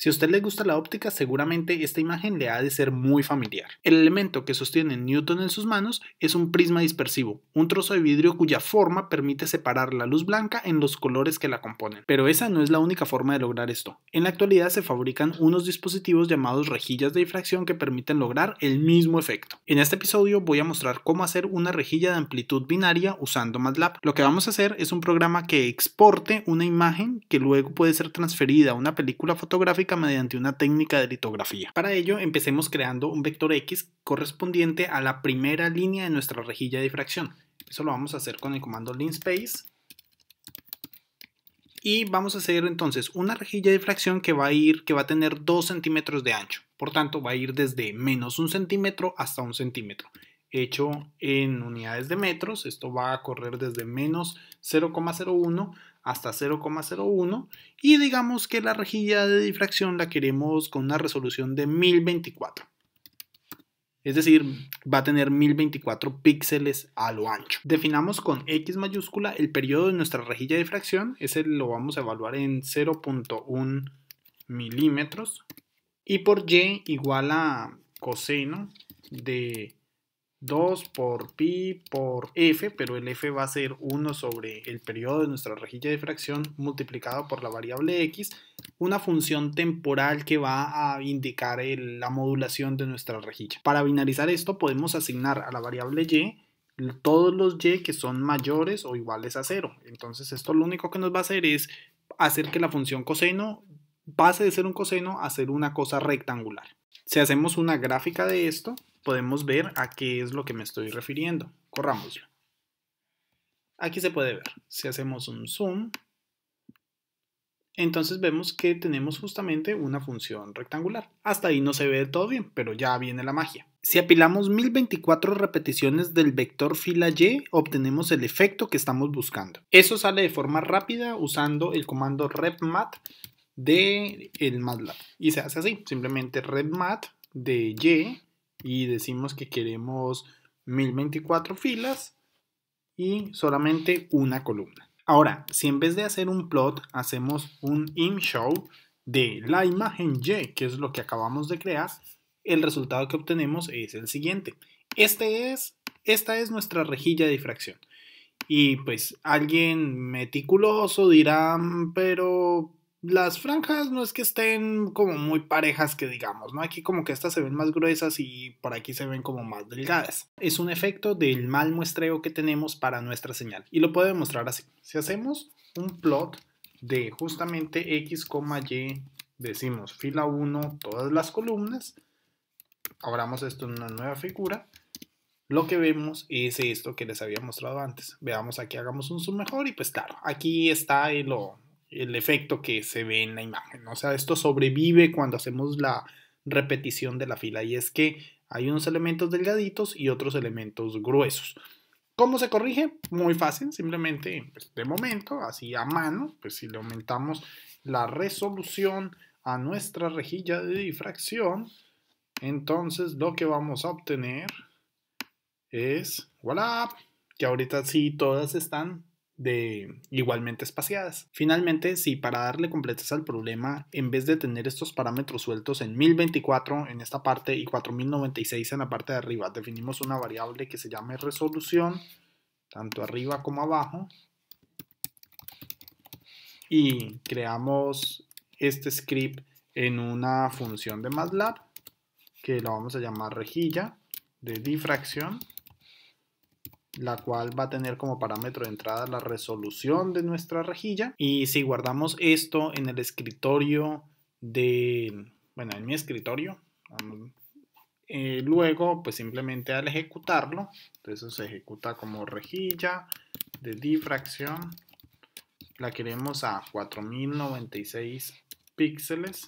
Si a usted le gusta la óptica, seguramente esta imagen le ha de ser muy familiar. El elemento que sostiene Newton en sus manos es un prisma dispersivo, un trozo de vidrio cuya forma permite separar la luz blanca en los colores que la componen. Pero esa no es la única forma de lograr esto. En la actualidad se fabrican unos dispositivos llamados rejillas de difracción que permiten lograr el mismo efecto. En este episodio voy a mostrar cómo hacer una rejilla de amplitud binaria usando MATLAB. Lo que vamos a hacer es un programa que exporte una imagen que luego puede ser transferida a una película fotográfica mediante una técnica de litografía. Para ello empecemos creando un vector X correspondiente a la primera línea de nuestra rejilla de difracción. Eso lo vamos a hacer con el comando linspace y vamos a hacer entonces una rejilla de difracción que va a ir que va a tener 2 centímetros de ancho por tanto va a ir desde menos un centímetro hasta un centímetro hecho en unidades de metros. Esto va a correr desde menos 0,01 hasta 0,01 y digamos que la rejilla de difracción la queremos con una resolución de 1024. Es decir, va a tener 1024 píxeles a lo ancho. Definamos con X mayúscula el periodo de nuestra rejilla de difracción. Ese lo vamos a evaluar en 0.1 milímetros. Y por Y igual a coseno de 2 por pi por f, pero el f va a ser 1 sobre el periodo de nuestra rejilla de fracción multiplicado por la variable x, una función temporal que va a indicar la modulación de nuestra rejilla. Para binarizar esto podemos asignar a la variable y todos los y que son mayores o iguales a 0. Entonces esto lo único que nos va a hacer es hacer que la función coseno pase de ser un coseno a ser una cosa rectangular. Si hacemos una gráfica de esto, podemos ver a qué es lo que me estoy refiriendo. corramoslo. Aquí se puede ver. Si hacemos un zoom, entonces vemos que tenemos justamente una función rectangular. Hasta ahí no se ve todo bien, pero ya viene la magia. Si apilamos 1024 repeticiones del vector fila Y, obtenemos el efecto que estamos buscando. Eso sale de forma rápida usando el comando repmat de el MATLAB. Y se hace así, simplemente repmat de Y y decimos que queremos 1024 filas y solamente una columna. Ahora, si en vez de hacer un plot hacemos un in show de la imagen Y, que es lo que acabamos de crear, el resultado que obtenemos es el siguiente. Este es, esta es nuestra rejilla de difracción. Y pues alguien meticuloso dirá, mm, pero las franjas no es que estén como muy parejas que digamos, ¿no? Aquí como que estas se ven más gruesas y por aquí se ven como más delgadas. Es un efecto del mal muestreo que tenemos para nuestra señal y lo puedo demostrar así. Si hacemos un plot de justamente X, Y, decimos fila 1 todas las columnas, abramos esto en una nueva figura, lo que vemos es esto que les había mostrado antes. Veamos aquí, hagamos un zoom mejor y pues claro, aquí está el... Lo, el efecto que se ve en la imagen. O sea, esto sobrevive cuando hacemos la repetición de la fila y es que hay unos elementos delgaditos y otros elementos gruesos. ¿Cómo se corrige? Muy fácil, simplemente pues, de momento, así a mano, pues si le aumentamos la resolución a nuestra rejilla de difracción, entonces lo que vamos a obtener es, voilà, que ahorita sí todas están de igualmente espaciadas. Finalmente, si para darle completeza al problema, en vez de tener estos parámetros sueltos en 1024 en esta parte y 4096 en la parte de arriba, definimos una variable que se llame resolución, tanto arriba como abajo, y creamos este script en una función de MATLAB que la vamos a llamar rejilla de difracción la cual va a tener como parámetro de entrada la resolución de nuestra rejilla. Y si guardamos esto en el escritorio de, bueno, en mi escritorio, um, eh, luego pues simplemente al ejecutarlo, entonces se ejecuta como rejilla de difracción, la queremos a 4096 píxeles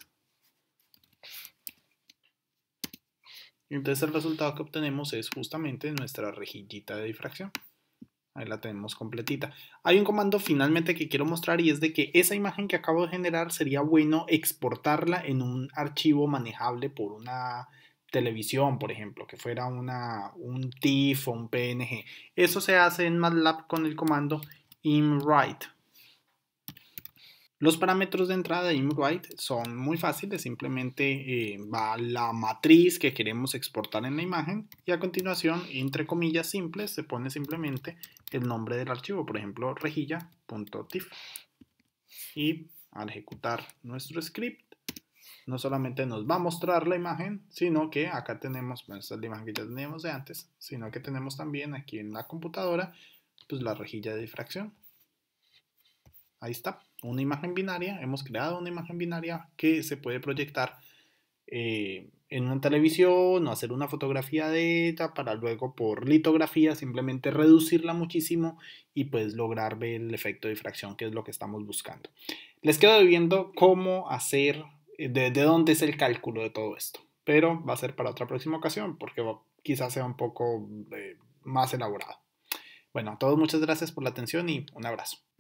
entonces el resultado que obtenemos es justamente nuestra rejillita de difracción. Ahí la tenemos completita. Hay un comando finalmente que quiero mostrar y es de que esa imagen que acabo de generar sería bueno exportarla en un archivo manejable por una televisión, por ejemplo, que fuera una, un TIFF o un PNG. Eso se hace en MATLAB con el comando imWrite. Los parámetros de entrada de ImageWrite son muy fáciles, simplemente eh, va la matriz que queremos exportar en la imagen y a continuación, entre comillas simples, se pone simplemente el nombre del archivo, por ejemplo, rejilla.tif. Y al ejecutar nuestro script, no solamente nos va a mostrar la imagen, sino que acá tenemos, bueno, esta es la imagen que ya teníamos de antes, sino que tenemos también aquí en la computadora, pues la rejilla de difracción. Ahí está una imagen binaria, hemos creado una imagen binaria que se puede proyectar eh, en una televisión o hacer una fotografía de ella para luego por litografía simplemente reducirla muchísimo y pues lograr ver el efecto de difracción que es lo que estamos buscando. Les quedo viendo cómo hacer, eh, de, dónde es el cálculo de todo esto, pero va a ser para otra próxima ocasión porque quizás sea un poco eh, más elaborado. Bueno, a todos muchas gracias por la atención y un abrazo.